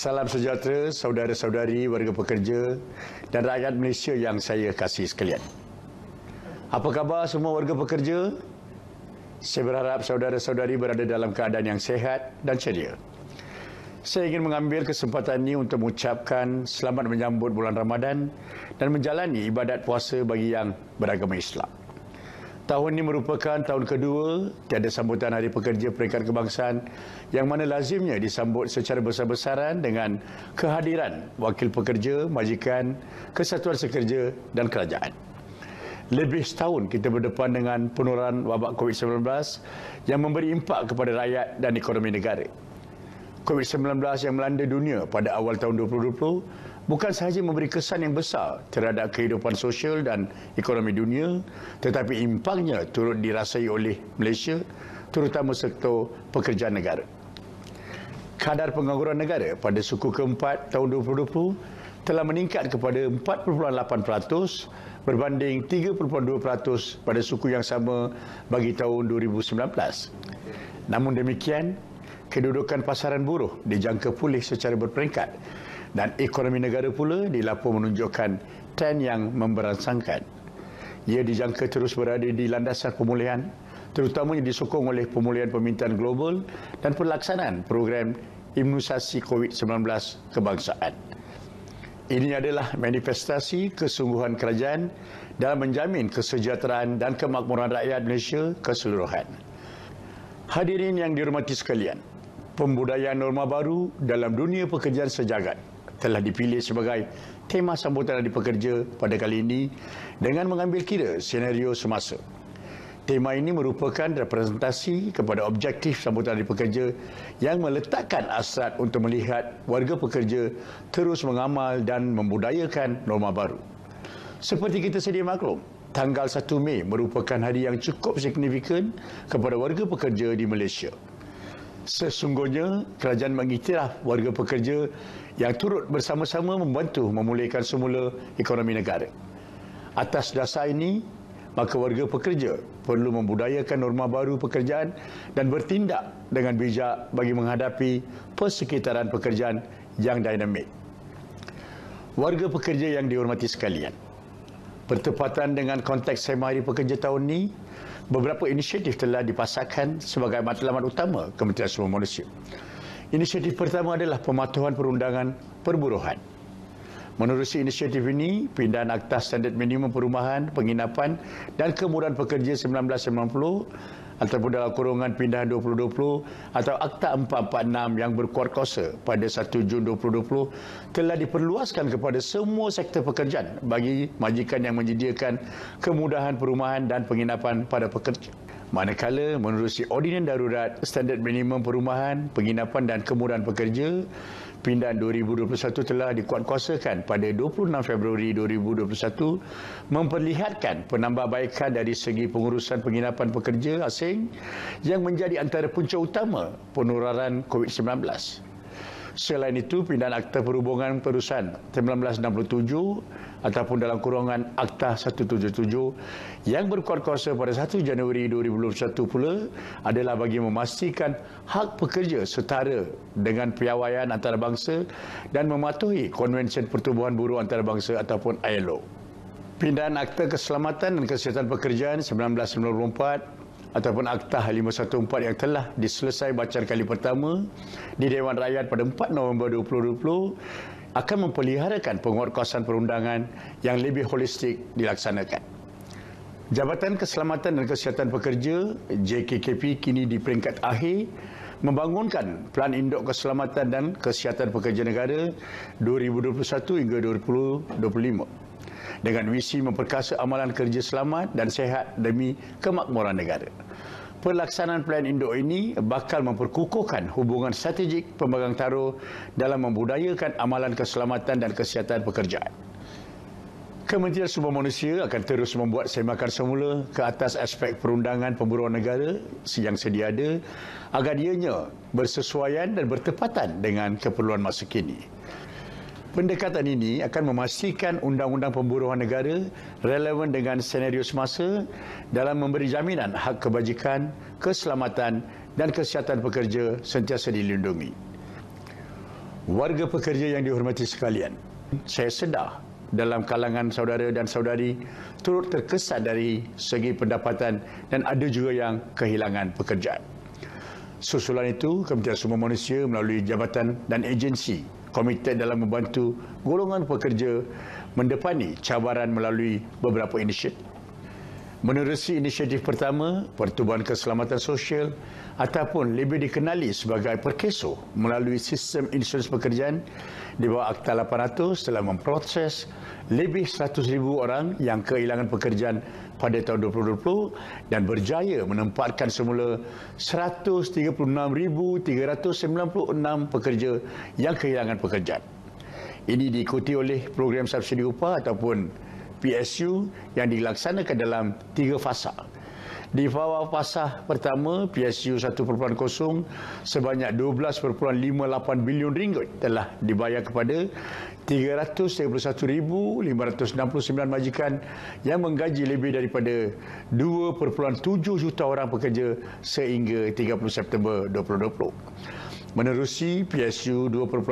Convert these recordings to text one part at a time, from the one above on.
Salam sejahtera saudara-saudari warga pekerja dan rakyat Malaysia yang saya kasih sekalian. Apa khabar semua warga pekerja? Saya berharap saudara-saudari berada dalam keadaan yang sehat dan ceria. Saya ingin mengambil kesempatan ini untuk mengucapkan selamat menyambut bulan Ramadan dan menjalani ibadat puasa bagi yang beragama Islam. Tahun ini merupakan tahun kedua tiada sambutan Hari Pekerja Peringkat Kebangsaan yang mana lazimnya disambut secara besar-besaran dengan kehadiran wakil pekerja, majikan, kesatuan sekerja dan kerajaan. Lebih setahun kita berdepan dengan penurunan wabak COVID-19 yang memberi impak kepada rakyat dan ekonomi negara. COVID-19 yang melanda dunia pada awal tahun 2020 bukan sahaja memberi kesan yang besar terhadap kehidupan sosial dan ekonomi dunia tetapi impaknya turut dirasai oleh Malaysia terutama sektor pekerjaan negara. Kadar pengangguran negara pada suku keempat tahun 2020 telah meningkat kepada 4.8% berbanding 3.2% pada suku yang sama bagi tahun 2019. Namun demikian, Kedudukan pasaran buruh dijangka pulih secara berperingkat dan ekonomi negara pula dilaporkan menunjukkan tren yang memberansangkan. Ia dijangka terus berada di landasan pemulihan terutamanya disokong oleh pemulihan permintaan global dan pelaksanaan program imunisasi COVID-19 kebangsaan. Ini adalah manifestasi kesungguhan kerajaan dalam menjamin kesejahteraan dan kemakmuran rakyat Malaysia keseluruhan. Hadirin yang dihormati sekalian, pembudayaan norma baru dalam dunia pekerjaan sejagat telah dipilih sebagai tema sambutan adik pekerja pada kali ini dengan mengambil kira senario semasa. Tema ini merupakan representasi kepada objektif sambutan adik pekerja yang meletakkan asrat untuk melihat warga pekerja terus mengamal dan membudayakan norma baru. Seperti kita sedia maklum, tanggal 1 Mei merupakan hari yang cukup signifikan kepada warga pekerja di Malaysia sesungguhnya kerajaan mengiktiraf warga pekerja yang turut bersama-sama membantu memulihkan semula ekonomi negara. Atas dasar ini, maka warga pekerja perlu membudayakan norma baru pekerjaan dan bertindak dengan bijak bagi menghadapi persekitaran pekerjaan yang dinamik. Warga pekerja yang dihormati sekalian, bertepatan dengan konteks Sema Hari Pekerja tahun ini, beberapa inisiatif telah dipasarkan sebagai matlamat utama Kementerian Sumber Manusia. Inisiatif pertama adalah pematuhan perundangan perburuhan. Menerusi inisiatif ini, pindahan Akta Standard Minimum Perumahan, Penginapan dan Kemudahan Pekerja 1990 ataupun dalam kurungan pindahan 2020 atau Akta 446 yang kuasa pada 1 Jun 2020 telah diperluaskan kepada semua sektor pekerjaan bagi majikan yang menyediakan kemudahan perumahan dan penginapan pada pekerja. Manakala menerusi Ordinan Darurat Standard Minimum Perumahan, Penginapan dan Kemudahan Pekerja pindaan 2021 telah dikuatkuasakan pada 26 Februari 2021 memperlihatkan penambahbaikan dari segi pengurusan penginapan pekerja asing yang menjadi antara punca utama penularan COVID-19. Selain itu, pindaan Akta Perhubungan Perusahaan 1967 ataupun dalam kurungan Akta 177 yang berkuat kuasa pada 1 Januari 2021 pula adalah bagi memastikan hak pekerja setara dengan piawaian antarabangsa dan mematuhi Konvensyen Pertubuhan Buruh Antarabangsa ataupun ILO. Pindahan Akta Keselamatan dan Kesihatan Pekerjaan 1994 ataupun Akta 514 yang telah diselesai bacaan kali pertama di Dewan Rakyat pada 4 November 2020 akan memperliharakan penguatkuasaan perundangan yang lebih holistik dilaksanakan. Jabatan Keselamatan dan Kesihatan Pekerja JKKP kini di peringkat akhir membangunkan Plan Induk Keselamatan dan Kesihatan Pekerja Negara 2021 hingga 2025 dengan misi memperkasa amalan kerja selamat dan sehat demi kemakmuran negara. Pelaksanaan plan Indo ini bakal memperkukuhkan hubungan strategik pemegang taruh dalam membudayakan amalan keselamatan dan kesihatan pekerjaan. Kementerian Sumber Manusia akan terus membuat semakan semula ke atas aspek perundangan pemburuan negara yang sedia ada agar ianya bersesuaian dan bertepatan dengan keperluan masa kini. Pendekatan ini akan memastikan undang-undang pemburuan negara relevan dengan senario semasa dalam memberi jaminan hak kebajikan, keselamatan dan kesihatan pekerja sentiasa dilindungi. Warga pekerja yang dihormati sekalian, saya sedar dalam kalangan saudara dan saudari turut terkesan dari segi pendapatan dan ada juga yang kehilangan pekerjaan. Susulan itu, Kementerian Sumber Manusia melalui jabatan dan agensi komited dalam membantu golongan pekerja mendepani cabaran melalui beberapa inisiatif menerusi inisiatif pertama Pertubuhan Keselamatan Sosial ataupun lebih dikenali sebagai Perkeso melalui sistem insurans pekerjaan di bawah Akta 800 telah memproses lebih 100,000 orang yang kehilangan pekerjaan pada tahun 2020 dan berjaya menempatkan semula 136,396 pekerja yang kehilangan pekerjaan. Ini diikuti oleh program subsidi upah ataupun PSU yang dilaksanakan dalam tiga fasa. Di bawah fasa pertama, PSU 1.0 sebanyak 12.58 bilion ringgit telah dibayar kepada 331,569 majikan yang menggaji lebih daripada 2.7 juta orang pekerja sehingga 30 September 2020 menerusi PSU 2.0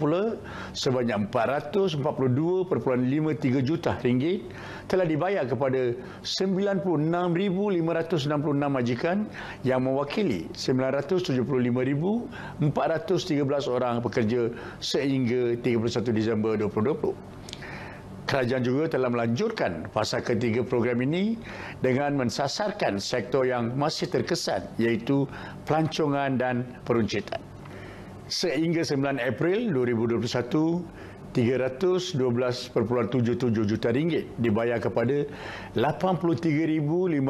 pula sebanyak 442.53 juta ringgit telah dibayar kepada 96,566 majikan yang mewakili 975,413 orang pekerja sehingga 31 Disember 2020 kerajaan juga telah melanjutkan fasa ketiga program ini dengan mensasarkan sektor yang masih terkesan iaitu pelancongan dan peruncitan. Sehingga 9 April 2021, 312.77 juta ringgit dibayar kepada 83,511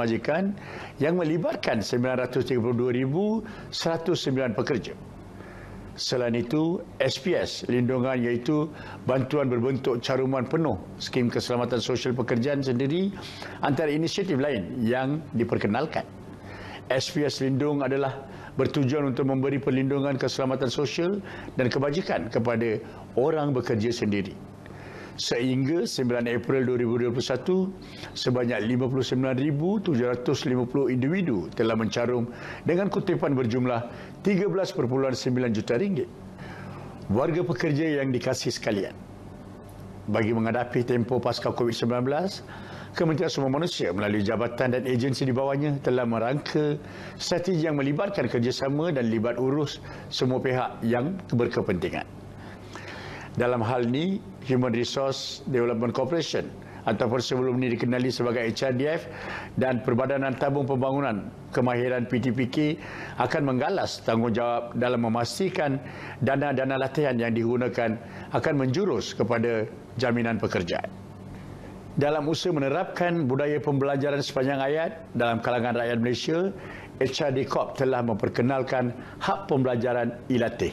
majikan yang melibatkan 932,109 pekerja. Selain itu, SPS lindungan iaitu bantuan berbentuk caruman penuh skim keselamatan sosial pekerjaan sendiri antara inisiatif lain yang diperkenalkan. SPS Lindung adalah bertujuan untuk memberi perlindungan keselamatan sosial dan kebajikan kepada orang bekerja sendiri sehingga 9 April 2021 sebanyak 59,750 individu telah mencarum dengan kutipan berjumlah 13.9 juta ringgit. Warga pekerja yang dikasih sekalian. Bagi menghadapi tempo pasca COVID-19, Kementerian Sumber Manusia melalui jabatan dan agensi di bawahnya telah merangka strategi yang melibatkan kerjasama dan libat urus semua pihak yang berkepentingan dalam hal ini Human Resource Development Corporation ataupun sebelum ini dikenali sebagai HRDF dan Perbadanan Tabung Pembangunan Kemahiran PTPK akan menggalas tanggungjawab dalam memastikan dana-dana latihan yang digunakan akan menjurus kepada jaminan pekerjaan. Dalam usaha menerapkan budaya pembelajaran sepanjang ayat dalam kalangan rakyat Malaysia, HRD Corp telah memperkenalkan hak pembelajaran ilatih.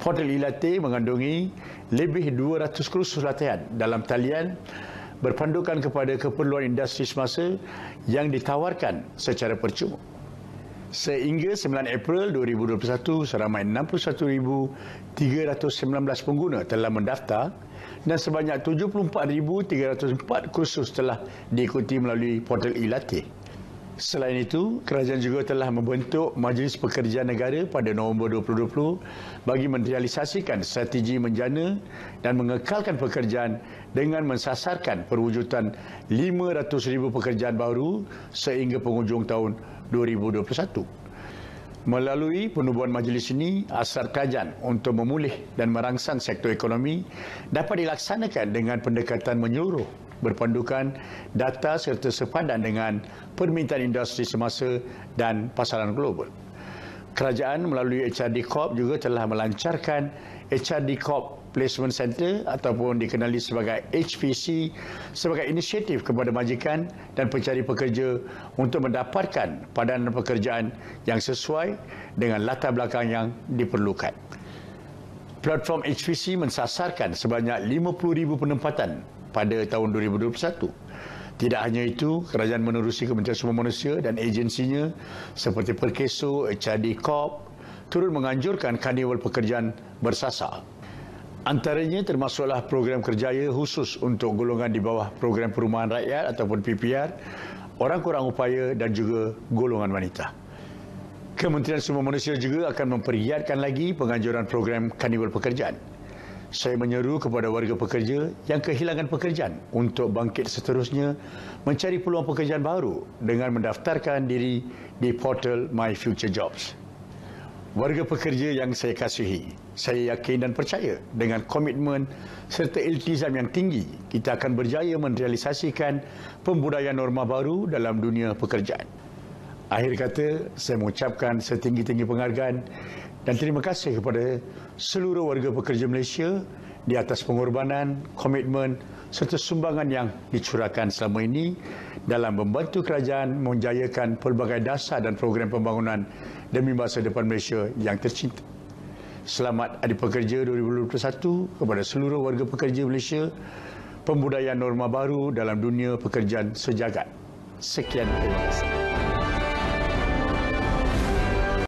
Hotel Ilate mengandungi lebih 200 kursus latihan dalam talian berpandukan kepada keperluan industri semasa yang ditawarkan secara percuma. Sehingga 9 April 2021, seramai 61,319 pengguna telah mendaftar dan sebanyak 74,304 kursus telah diikuti melalui portal e-latih. Selain itu, kerajaan juga telah membentuk Majlis Pekerjaan Negara pada November 2020 bagi merealisasikan strategi menjana dan mengekalkan pekerjaan dengan mensasarkan perwujudan 500,000 pekerjaan baru sehingga penghujung tahun 2021. Melalui penubuhan majlis ini, asar kerajaan untuk memulih dan merangsang sektor ekonomi dapat dilaksanakan dengan pendekatan menyuruh berpandukan data serta sepadan dengan permintaan industri semasa dan pasaran global. Kerajaan melalui HRD Corp juga telah melancarkan HRD Corp Placement Centre ataupun dikenali sebagai HPC sebagai inisiatif kepada majikan dan pencari pekerja untuk mendapatkan padanan pekerjaan yang sesuai dengan latar belakang yang diperlukan. Platform HPC mensasarkan sebanyak 50,000 penempatan pada tahun 2021. Tidak hanya itu, kerajaan menerusi Kementerian Sumber Manusia dan agensinya seperti Perkeso, HRD Corp turut menganjurkan karnival pekerjaan bersasar. Antaranya termasuklah program kerjaya khusus untuk golongan di bawah program perumahan rakyat ataupun PPR, orang kurang upaya dan juga golongan wanita. Kementerian Sumber Manusia juga akan memperiatkan lagi penganjuran program karnival pekerjaan saya menyeru kepada warga pekerja yang kehilangan pekerjaan untuk bangkit seterusnya mencari peluang pekerjaan baru dengan mendaftarkan diri di portal My Future Jobs. Warga pekerja yang saya kasihi, saya yakin dan percaya dengan komitmen serta iltizam yang tinggi, kita akan berjaya merealisasikan pembudayaan norma baru dalam dunia pekerjaan. Akhir kata, saya mengucapkan setinggi-tinggi penghargaan dan terima kasih kepada seluruh warga pekerja Malaysia di atas pengorbanan, komitmen serta sumbangan yang dicurahkan selama ini dalam membantu kerajaan menjayakan pelbagai dasar dan program pembangunan demi masa depan Malaysia yang tercinta. Selamat Adi Pekerja 2021 kepada seluruh warga pekerja Malaysia pembudayaan norma baru dalam dunia pekerjaan sejagat. Sekian terima kasih.